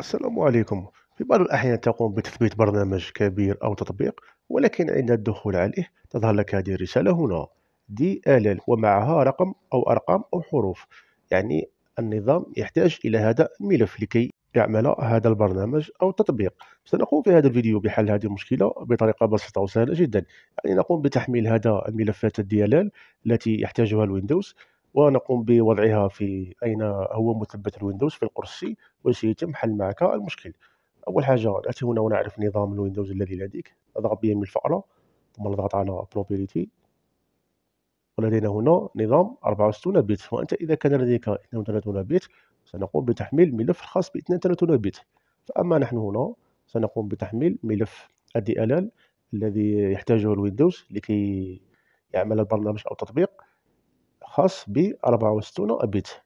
السلام عليكم في بعض الأحيان تقوم بتثبيت برنامج كبير أو تطبيق ولكن عند الدخول عليه تظهر لك هذه الرسالة هنا دي ال ومعها رقم أو أرقام أو حروف يعني النظام يحتاج إلى هذا الملف لكي يعمل هذا البرنامج أو التطبيق سنقوم في هذا الفيديو بحل هذه المشكلة بطريقة بسيطة وسهلة جدا يعني نقوم بتحميل هذا الملفات الديالال التي يحتاجها الويندوز ونقوم بوضعها في أين هو مثبت الويندوز في القرصي وسيتم حل معك المشكل أول حاجة نأتي هنا ونعرف نظام الويندوز الذي لديك نضغط بيمين الفأرة ثم نضغط على بروبيريتي ولدينا هنا نظام 64 بت وأنت إذا كان لديك 32 بت سنقوم بتحميل ملف خاص ب 32 بت فأما نحن هنا سنقوم بتحميل ملف الدي ال الذي يحتاجه الويندوز لكي يعمل البرنامج أو التطبيق خاص ب 64 بت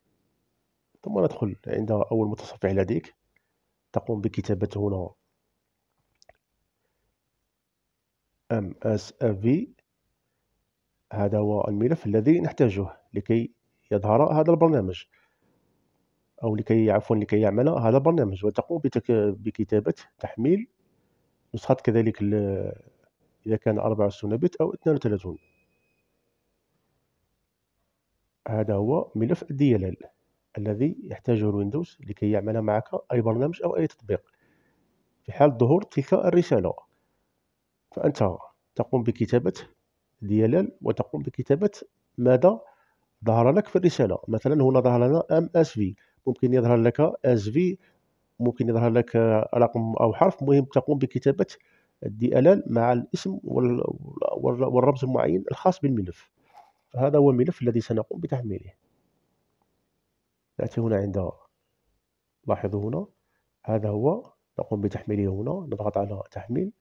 ثم ندخل عند أول متصفح لديك تقوم بكتابة هنا في هذا هو الملف الذي نحتاجه لكي يظهر هذا البرنامج أو لكي عفوا لكي يعمل هذا البرنامج وتقوم بكتابة تحميل نسخة كذلك إذا كان 64 بت أو 32 هذا هو ملف الديلال الذي يحتاجه الويندوز لكي يعمل معك أي برنامج أو أي تطبيق في حال ظهور تلك الرسالة فأنت تقوم بكتابة ديلال وتقوم بكتابة ماذا ظهر لك في الرسالة مثلا هنا ظهر لنا ام اس في ممكن يظهر لك اس في ممكن يظهر لك رقم أو حرف مهم تقوم بكتابة الديلال مع الاسم والرمز المعين الخاص بالملف هذا هو الملف الذي سنقوم بتحميله نأتي هنا عند لاحظوا هنا هذا هو نقوم بتحميله هنا نضغط على تحميل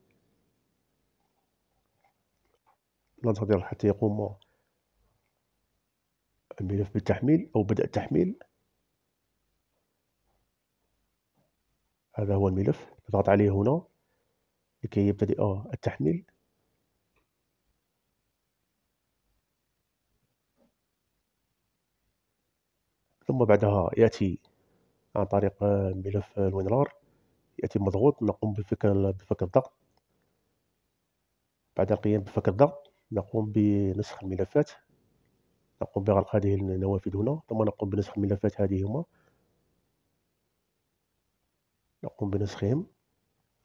ننتظر حتى يقوم الملف بالتحميل أو بدأ التحميل هذا هو الملف نضغط عليه هنا لكي يبتدئ التحميل ثم بعدها يأتي عن طريق ملف الوينرار يأتي مضغوط نقوم بفك بفك الضغط بعد القيام بفك الضغط نقوم بنسخ الملفات نقوم بغلق هذه النوافذ هنا ثم نقوم بنسخ الملفات هذه هما نقوم بنسخهم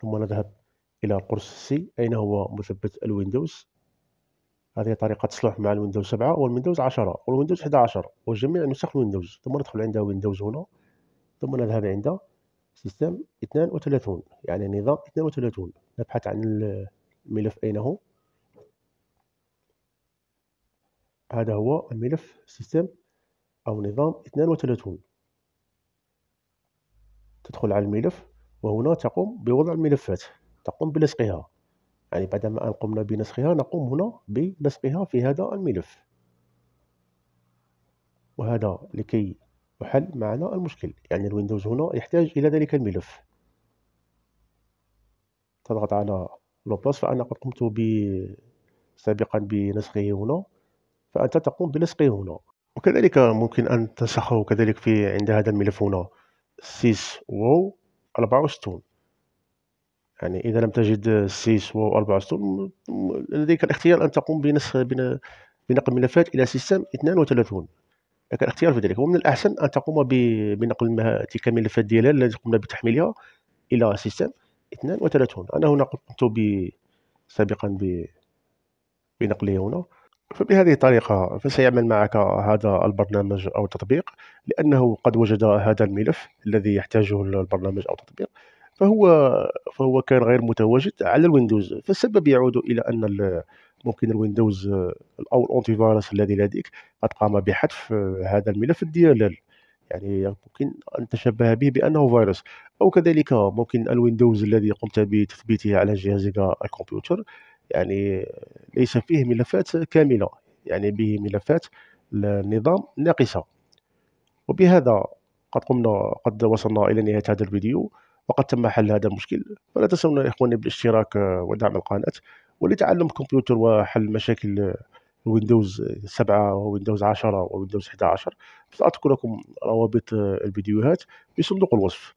ثم نذهب إلى القرص سي أين هو مثبت الويندوز هذه طريقة تصلح مع الويندوز 7 والويندوز 10 والويندوز 11 وجميع نسخ الويندوز ثم ندخل عند ويندوز هنا ثم نذهب عند سيستم 32 يعني نظام 32 نبحث عن الملف أين هو هذا هو الملف سيستم أو نظام 32 تدخل على الملف وهنا تقوم بوضع الملفات تقوم بلصقها يعني بعد ما أن قمنا بنسخها نقوم هنا بنسخها في هذا الملف وهذا لكي يحل معنا المشكل يعني الويندوز هنا يحتاج إلى ذلك الملف تضغط على لوبلاس فأنا قد قمت ب سابقا بنسخه هنا فأنت تقوم بلصقه هنا وكذلك ممكن أن تنسخه كذلك في عند هذا الملف هنا 6 واو 64 يعني إذا لم تجد السيس و 4 سطور لديك الاختيار أن تقوم بنسخ بنقل ملفات إلى سيستم 32 لك الاختيار في ذلك ومن الأحسن أن تقوم بنقل تلك الملفات ديالها التي قمنا بتحميلها إلى سيستم 32 أنا هنا قمت ب سابقا ب بنقله هنا فبهذه الطريقة فسيعمل معك هذا البرنامج أو التطبيق لأنه قد وجد هذا الملف الذي يحتاجه البرنامج أو التطبيق فهو فهو كان غير متواجد على الويندوز فالسبب يعود الى ان ممكن الويندوز او الانتي فيروس الذي لديك قد قام بحذف هذا الملف ديال يعني ممكن ان تشبه به بانه فيروس او كذلك ممكن الويندوز الذي قمت بتثبيته على جهازك الكمبيوتر يعني ليس فيه ملفات كامله يعني به ملفات النظام ناقصه وبهذا قد قمنا قد وصلنا الى نهايه هذا الفيديو وقد تم حل هذا المشكل فلا تنسون يا إخواني بالاشتراك آه، ودعم القناة ولتعلم الكمبيوتر وحل مشاكل ويندوز 7 وويندوز 10 وويندوز 11 سأترك لكم روابط آه، الفيديوهات في صندوق الوصف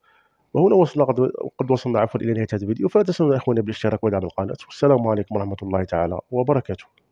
وهنا وصلنا قد, قد وصلنا عفوا إلى نهاية هذا الفيديو فلا تنسوا يا إخواني بالاشتراك ودعم القناة والسلام عليكم ورحمة الله تعالى وبركاته